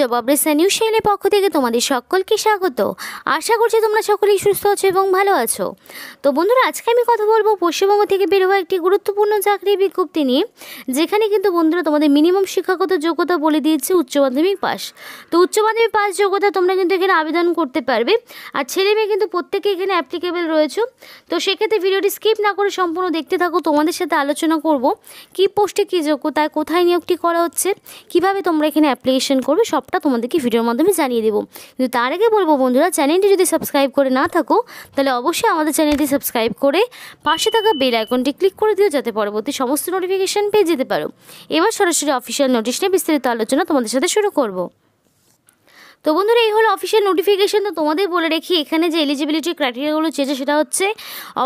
জবাব অবরেসা নিউজ চ্যানেলের পক্ষ থেকে তোমাদের সকলকে স্বাগত আশা করছি তোমরা সকলেই সুস্থ আছো এবং ভালো আছো তো বন্ধুরা আজকে আমি কথা বলবো পশ্চিমবঙ্গ থেকে বের হওয়া একটি গুরুত্বপূর্ণ চাকরি বিজ্ঞপ্তি নিয়ে যেখানে কিন্তু বন্ধুরা তোমাদের মিনিমাম শিক্ষাগত যোগ্যতা বলে দিয়েছে উচ্চ মাধ্যমিক পাস তো উচ্চ মাধ্যমিক পাস যোগ্যতা তোমরা কিন্তু এখানে আবেদন করতে পারবে আর ছেলে মেয়ে কিন্তু প্রত্যেকে এখানে অ্যাপ্লিকেবল রয়েছে তো সেক্ষেত্রে ভিডিওটি স্কিপ না করে সম্পূর্ণ দেখতে থাকো তোমাদের সাথে আলোচনা করব কি পোস্টে কী যোগ্যতায় কোথায় নিয়োগটি করা হচ্ছে কিভাবে তোমরা এখানে অ্যাপ্লিকেশন করবে সব সবটা তোমাদেরকে ভিডিওর মাধ্যমে জানিয়ে দেবো কিন্তু তার আগে বলবো বন্ধুরা চ্যানেলটি যদি সাবস্ক্রাইব করে না থাকো তাহলে অবশ্যই আমাদের চ্যানেলটি সাবস্ক্রাইব করে পাশে থাকা বেল আইকনটি ক্লিক করে দিও যাতে পরবর্তী সমস্ত নোটিফিকেশান পেয়ে যেতে পারো এবার সরাসরি অফিসিয়াল নোটিশ নিয়ে বিস্তারিত আলোচনা তোমাদের সাথে শুরু করবো তো বন্ধুরা এই হলো অফিসিয়াল নোটিফিকেশান তো তোমাদের বলে রেখি এখানে যে এলিজিবিলিটি ক্রাইটেরিয়াগুলো চেয়েছে সেটা হচ্ছে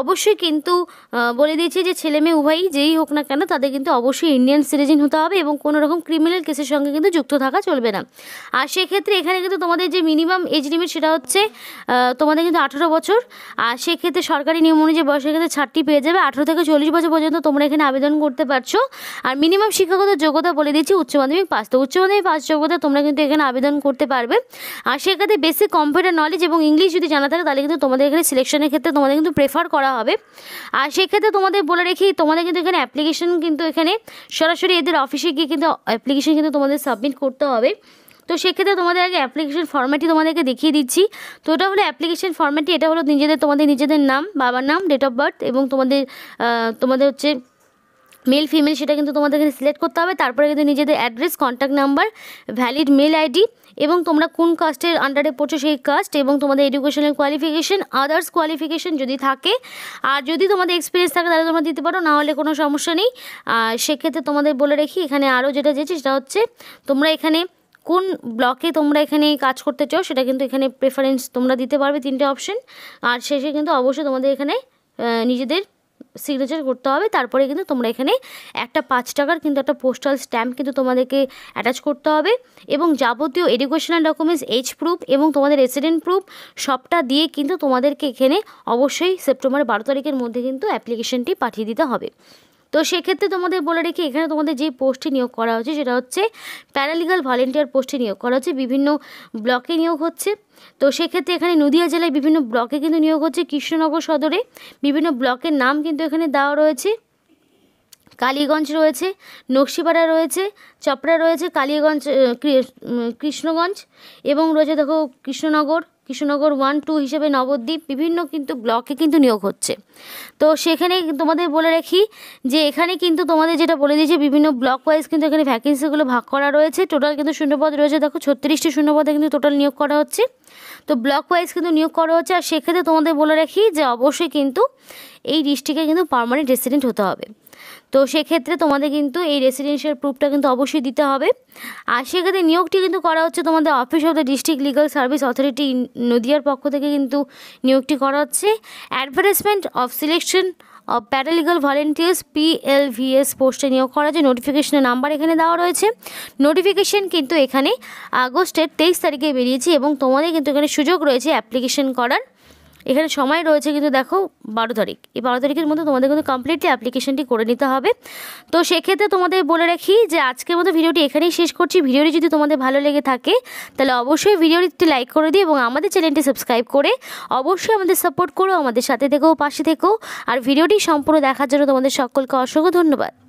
অবশ্যই কিন্তু বলে দিয়েছে যে ছেলে মেয়ে উভয়ই যেই হোক না কেন তাদের কিন্তু অবশ্যই ইন্ডিয়ান সিটিজেন হতে হবে এবং কোনো রকম ক্রিমিনাল কেসের সঙ্গে কিন্তু যুক্ত থাকা চলবে না আর সেক্ষেত্রে এখানে কিন্তু তোমাদের যে মিনিমাম এজ লিমিট সেটা হচ্ছে তোমাদের কিন্তু আঠেরো বছর আর সেক্ষেত্রে সরকারি নিয়ম অনুযায়ী বয়সের ক্ষেত্রে ছাড়টি পেয়ে যাবে আঠেরো থেকে চল্লিশ বছর পর্যন্ত তোমরা এখানে আবেদন করতে পারছো আর মিনিমাম শিক্ষাগত যোগ্যতা বলে দিচ্ছি উচ্চ মাধ্যমিক পাস তো উচ্চ মাধ্যমিক পাস যোগ্যতা তোমরা কিন্তু এখানে আবেদন করতে পারবে আর সেক্ষেত্রে বেসিক কম্পিউটার নলেজ এবং ইংলিশ যদি জানা থাকে তাহলে কিন্তু তোমাদের এখানে সিলেকশনের ক্ষেত্রে তোমাদের কিন্তু প্রেফার করা হবে আর সেক্ষেত্রে তোমাদের বলে রেখি তোমাদের কিন্তু এখানে অ্যাপ্লিকেশন কিন্তু এখানে সরাসরি এদের অফিসে গিয়ে কিন্তু অ্যাপ্লিকেশান কিন্তু তোমাদের সাবমিট করতে হবে তো সেক্ষেত্রে তোমাদের আগে অ্যাপ্লিকেশন ফর্ম্যাটটি তোমাদেরকে দেখিয়ে দিচ্ছি তো ওটা হলো অ্যাপ্লিকেশন ফর্ম্যাটটি এটা হলো নিজেদের তোমাদের নিজেদের নাম বাবার নাম ডেট অফ বার্থ এবং তোমাদের তোমাদের হচ্ছে মেল ফিমেল সেটা কিন্তু তোমাদের এখানে সিলেক্ট করতে হবে তারপরে কিন্তু নিজেদের address contact number valid mail ID এবং তোমরা কোন কাস্টের আন্ডারে পড়ছো সেই কাস্ট এবং তোমাদের এডুকেশনাল কোয়ালিফিকেশান আদার্স কোয়ালিফিকেশান যদি থাকে আর যদি তোমাদের এক্সপিরিয়েন্স থাকে তাহলে তোমরা দিতে পারো না হলে কোনো সমস্যা নেই সেক্ষেত্রে তোমাদের বলে রাখি এখানে আরও যেটা যেছি সেটা হচ্ছে তোমরা এখানে কোন ব্লকে তোমরা এখানে কাজ করতে চাও সেটা কিন্তু এখানে প্রেফারেন্স তোমরা দিতে পারবে তিনটে অপশন আর শেষে কিন্তু অবশ্যই তোমাদের এখানে নিজেদের সিগনেচার করতে হবে তারপরে কিন্তু তোমরা এখানে একটা পাঁচ টাকার কিন্তু একটা পোস্টাল স্ট্যাম্প কিন্তু তোমাদেরকে অ্যাটাচ করতে হবে এবং যাবতীয় এডুকেশনাল ডকুমেন্টস এজ প্রুফ এবং তোমাদের রেসিডেন্ট প্রুফ সবটা দিয়ে কিন্তু তোমাদেরকে এখানে অবশ্যই সেপ্টেম্বর বারো তারিখের মধ্যে কিন্তু অ্যাপ্লিকেশনটি পাঠিয়ে দিতে হবে তো সেক্ষেত্রে তোমাদের বলে রেখে এখানে তোমাদের যে পোস্টে নিয়োগ করা হচ্ছে সেটা হচ্ছে প্যারালিগাল ভলেন্টিয়ার পোস্টে নিয়োগ করা হচ্ছে বিভিন্ন ব্লকে নিয়োগ হচ্ছে তো সেক্ষেত্রে এখানে নদিয়া জেলায় বিভিন্ন ব্লকে কিন্তু নিয়োগ হচ্ছে কৃষ্ণনগর সদরে বিভিন্ন ব্লকের নাম কিন্তু এখানে দেওয়া রয়েছে কালীগঞ্জ রয়েছে নকশিপাড়া রয়েছে চপড়া রয়েছে কালীগঞ্জ কৃষ্ণগঞ্জ এবং রয়েছে দেখো কৃষ্ণনগর কৃষ্ণনগর ওয়ান টু হিসেবে নবদ্বীপ বিভিন্ন কিন্তু ব্লকে কিন্তু নিয়োগ হচ্ছে তো সেখানে তোমাদের বলে রাখি যে এখানে কিন্তু তোমাদের যেটা বলে দিয়েছে বিভিন্ন ব্লক ওয়াইজ কিন্তু এখানে ভ্যাকেন্সিগুলো ভাগ করা রয়েছে টোটাল কিন্তু শূন্যপদ রয়েছে দেখো ছত্রিশটি শূন্যপদে কিন্তু টোটাল নিয়োগ করা হচ্ছে তো ব্লক ওয়াইজ কিন্তু নিয়োগ করা হচ্ছে আর সেক্ষেত্রে তোমাদের বলে রাখি যে অবশ্যই কিন্তু এই ডিস্ট্রিক্টে কিন্তু পারমানেন্ট রেসিডেন্ট হতে হবে তো সেক্ষেত্রে তোমাদের কিন্তু এই রেসিডেন্সিয়াল প্রুফটা কিন্তু অবশ্যই দিতে হবে আর সেক্ষেত্রে নিয়োগটি কিন্তু করা হচ্ছে তোমাদের office of the district legal service authority নদিয়ার পক্ষ থেকে কিন্তু নিয়োগটি করা হচ্ছে advertisement of selection of paralegal volunteers PLVs পোস্টে নিয়োগ করা যে নোটিফিকেশনের নাম্বার এখানে দেওয়া রয়েছে নোটিফিকেশন কিন্তু এখানে আগস্টের তেইশ তারিখে বেরিয়েছে এবং তোমাদের কিন্তু এখানে সুযোগ রয়েছে অ্যাপ্লিকেশন করার এখানে সময় রয়েছে কিন্তু দেখো বারো তারিখ এই বারো তারিখের মধ্যে তোমাদের কিন্তু কমপ্লিটলি অ্যাপ্লিকেশনটি করে নিতে হবে তো সেক্ষেত্রে তোমাদের বলে রাখি যে আজকের মতো ভিডিওটি এখানেই শেষ করছি ভিডিওটি যদি তোমাদের ভালো লেগে থাকে তাহলে অবশ্যই ভিডিওটি লাইক করে দিই এবং আমাদের চ্যানেলটি সাবস্ক্রাইব করে অবশ্যই আমাদের সাপোর্ট করো আমাদের সাথে থেকেও পাশে থেকেও আর ভিডিওটি সম্পূর্ণ দেখার জন্য তোমাদের সকলকে অসংখ্য ধন্যবাদ